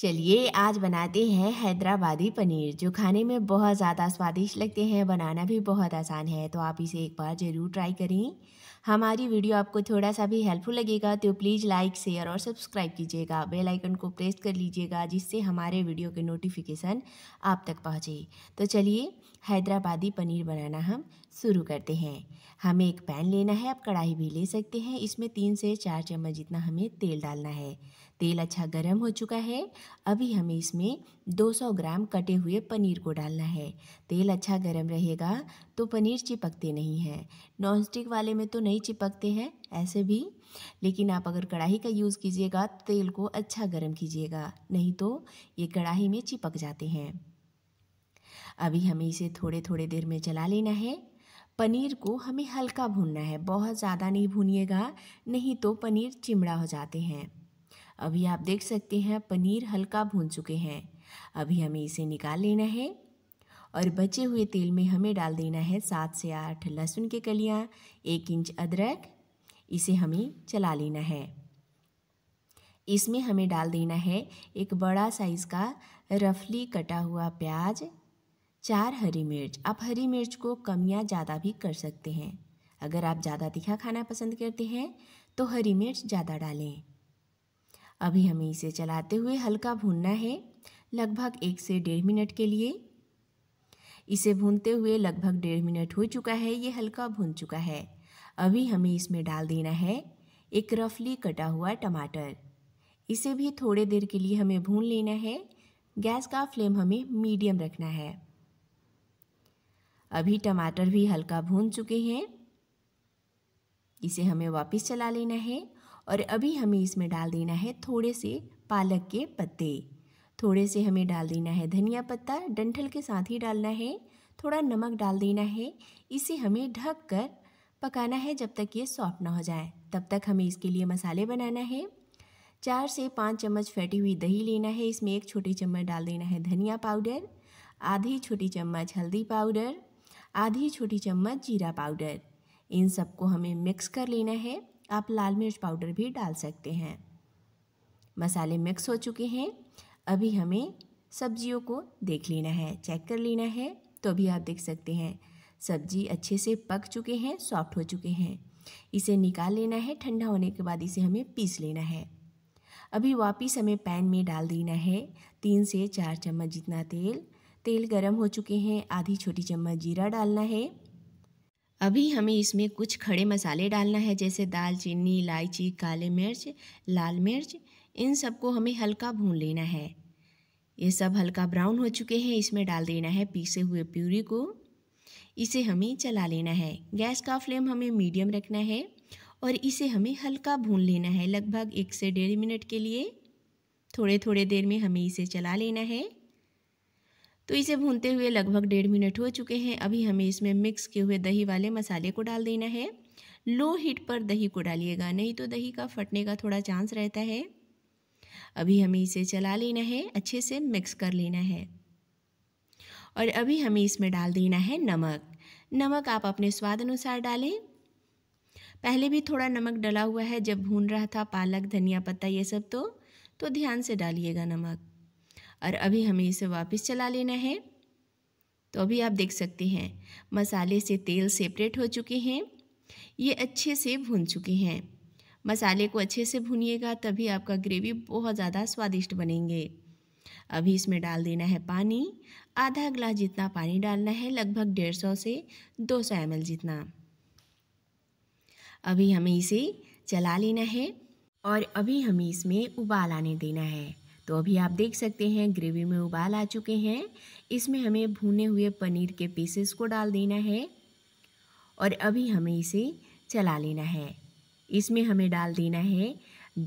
चलिए आज बनाते हैं हैदराबादी पनीर जो खाने में बहुत ज़्यादा स्वादिष्ट लगते हैं बनाना भी बहुत आसान है तो आप इसे एक बार ज़रूर ट्राई करें हमारी वीडियो आपको थोड़ा सा भी हेल्पफुल लगेगा तो प्लीज़ लाइक शेयर और सब्सक्राइब कीजिएगा बेल आइकन को प्रेस कर लीजिएगा जिससे हमारे वीडियो के नोटिफिकेशन आप तक पहुँचे तो चलिए हैदराबादी पनीर बनाना हम शुरू करते हैं हमें एक पैन लेना है आप कढ़ाई भी ले सकते हैं इसमें तीन से चार चम्मच जितना हमें तेल डालना है तेल अच्छा गर्म हो चुका है अभी हमें इसमें 200 ग्राम कटे हुए पनीर को डालना है तेल अच्छा गर्म रहेगा तो पनीर चिपकते नहीं नॉन नॉनस्टिक वाले में तो नहीं चिपकते हैं ऐसे भी लेकिन आप अगर कढ़ाई का यूज़ कीजिएगा तेल को अच्छा गर्म कीजिएगा नहीं तो ये कढ़ाई में चिपक जाते हैं अभी हमें इसे थोड़े थोड़े देर में चला लेना है पनीर को हमें हल्का भूनना है बहुत ज़्यादा नहीं भूनिएगा नहीं तो पनीर चिमड़ा हो जाते हैं अभी आप देख सकते हैं पनीर हल्का भून चुके हैं अभी हमें इसे निकाल लेना है और बचे हुए तेल में हमें डाल देना है सात से आठ लहसुन के कलियाँ एक इंच अदरक इसे हमें चला लेना है इसमें हमें डाल देना है एक बड़ा साइज़ का रफली कटा हुआ प्याज चार हरी मिर्च आप हरी मिर्च को कम या ज़्यादा भी कर सकते हैं अगर आप ज़्यादा तीखा खाना पसंद करते हैं तो हरी मिर्च ज़्यादा डालें अभी हमें इसे चलाते हुए हल्का भूनना है लगभग एक से डेढ़ मिनट के लिए इसे भूनते हुए लगभग डेढ़ मिनट हो चुका है ये हल्का भून चुका है अभी हमें इसमें डाल देना है एक रफली कटा हुआ टमाटर इसे भी थोड़े देर के लिए हमें भून लेना है गैस का फ्लेम हमें मीडियम रखना है अभी टमाटर भी हल्का भून चुके हैं इसे हमें वापस चला लेना है और अभी हमें इसमें डाल देना है थोड़े से पालक के पत्ते थोड़े से हमें डाल देना है धनिया पत्ता डंठल के साथ ही डालना है थोड़ा नमक डाल देना है इसे हमें ढक कर पकाना है जब तक ये सॉफ्ट ना हो जाए तब तक हमें इसके लिए मसाले बनाना है चार से पाँच चम्मच फैटी हुई दही लेना है इसमें एक छोटी चम्मच डाल देना है धनिया पाउडर आधी छोटी चम्मच हल्दी पाउडर आधी छोटी चम्मच जीरा पाउडर इन सबको हमें मिक्स कर लेना है आप लाल मिर्च पाउडर भी डाल सकते हैं मसाले मिक्स हो चुके हैं अभी हमें सब्जियों को देख लेना है चेक कर लेना है तो अभी आप देख सकते हैं सब्जी अच्छे से पक चुके हैं सॉफ्ट हो चुके हैं इसे निकाल लेना है ठंडा होने के बाद इसे हमें पीस लेना है अभी वापिस हमें पैन में डाल देना है तीन से चार चम्मच जितना तेल तेल गरम हो चुके हैं आधी छोटी चम्मच जीरा डालना है अभी हमें इसमें कुछ खड़े मसाले डालना है जैसे दालचीनी इलायची काले मिर्च लाल मिर्च इन सबको हमें हल्का भून लेना है ये सब हल्का ब्राउन हो चुके हैं इसमें डाल देना है पीसे हुए प्यूरी को इसे हमें चला लेना है गैस का फ्लेम हमें मीडियम रखना है और इसे हमें हल्का भून लेना है लगभग एक से डेढ़ मिनट के लिए थोड़े थोड़े देर में हमें इसे चला लेना है तो इसे भूनते हुए लगभग डेढ़ मिनट हो चुके हैं अभी हमें इसमें मिक्स किए हुए दही वाले मसाले को डाल देना है लो हीट पर दही को डालिएगा नहीं तो दही का फटने का थोड़ा चांस रहता है अभी हमें इसे चला लेना है अच्छे से मिक्स कर लेना है और अभी हमें इसमें डाल देना है नमक नमक आप अपने स्वाद अनुसार डालें पहले भी थोड़ा नमक डला हुआ है जब भून रहा था पालक धनिया पत्ता ये सब तो तो ध्यान से डालिएगा नमक और अभी हमें इसे वापस चला लेना है तो अभी आप देख सकते हैं मसाले से तेल सेपरेट हो चुके हैं ये अच्छे से भून चुके हैं मसाले को अच्छे से भूनिएगा तभी आपका ग्रेवी बहुत ज़्यादा स्वादिष्ट बनेंगे अभी इसमें डाल देना है पानी आधा गिलास जितना पानी डालना है लगभग डेढ़ सौ से दो सौ एम जितना अभी हमें इसे चला लेना है और अभी हमें इसमें उबाल आने देना है तो अभी आप देख सकते हैं ग्रेवी में उबाल आ चुके हैं इसमें हमें भुने हुए पनीर के पीसेस को डाल देना है और अभी हमें इसे चला लेना है इसमें हमें डाल देना है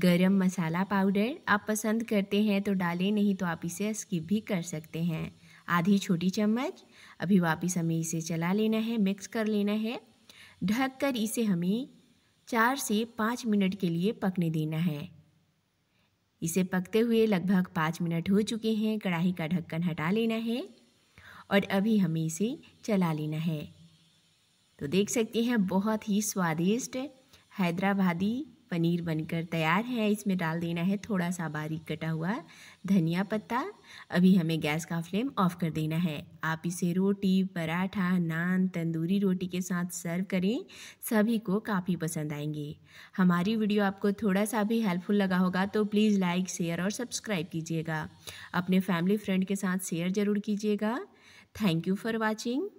गरम मसाला पाउडर आप पसंद करते हैं तो डालें नहीं तो आप इसे स्किप भी कर सकते हैं आधी छोटी चम्मच अभी वापस हमें इसे चला लेना है मिक्स कर लेना है ढक कर इसे हमें चार से पाँच मिनट के लिए पकने देना है इसे पकते हुए लगभग पाँच मिनट हो चुके हैं कढ़ाई का ढक्कन हटा लेना है और अभी हमें इसे चला लेना है तो देख सकते हैं बहुत ही स्वादिष्ट हैदराबादी पनीर बनकर तैयार है इसमें डाल देना है थोड़ा सा बारीक कटा हुआ धनिया पत्ता अभी हमें गैस का फ्लेम ऑफ कर देना है आप इसे रोटी पराठा नान तंदूरी रोटी के साथ सर्व करें सभी को काफ़ी पसंद आएंगे हमारी वीडियो आपको थोड़ा सा भी हेल्पफुल लगा होगा तो प्लीज़ लाइक शेयर और सब्सक्राइब कीजिएगा अपने फैमिली फ्रेंड के साथ शेयर ज़रूर कीजिएगा थैंक यू फॉर वॉचिंग